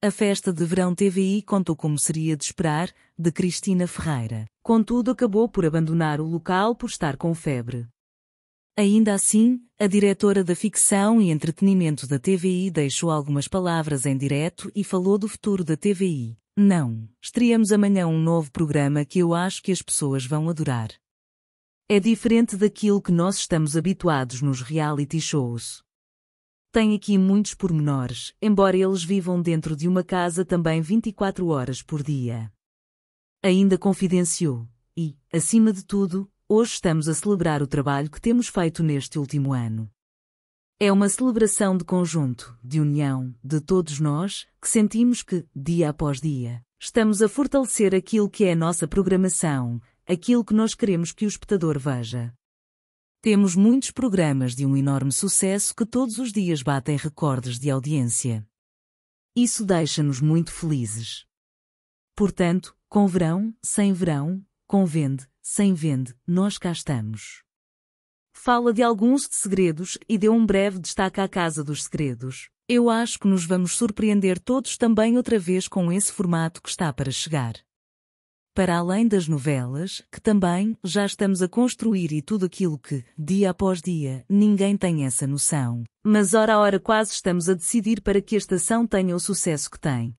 A festa de verão TVI contou como seria de esperar, de Cristina Ferreira. Contudo, acabou por abandonar o local por estar com febre. Ainda assim, a diretora da ficção e entretenimento da TVI deixou algumas palavras em direto e falou do futuro da TVI. Não, estreamos amanhã um novo programa que eu acho que as pessoas vão adorar. É diferente daquilo que nós estamos habituados nos reality shows tem aqui muitos pormenores, embora eles vivam dentro de uma casa também 24 horas por dia. Ainda confidenciou, e, acima de tudo, hoje estamos a celebrar o trabalho que temos feito neste último ano. É uma celebração de conjunto, de união, de todos nós, que sentimos que, dia após dia, estamos a fortalecer aquilo que é a nossa programação, aquilo que nós queremos que o espectador veja. Temos muitos programas de um enorme sucesso que todos os dias batem recordes de audiência. Isso deixa-nos muito felizes. Portanto, com verão, sem verão, com vende, sem vende, nós cá estamos. Fala de alguns de segredos e deu um breve destaque à Casa dos Segredos. Eu acho que nos vamos surpreender todos também outra vez com esse formato que está para chegar para além das novelas, que também já estamos a construir e tudo aquilo que, dia após dia, ninguém tem essa noção. Mas hora a hora quase estamos a decidir para que a estação tenha o sucesso que tem.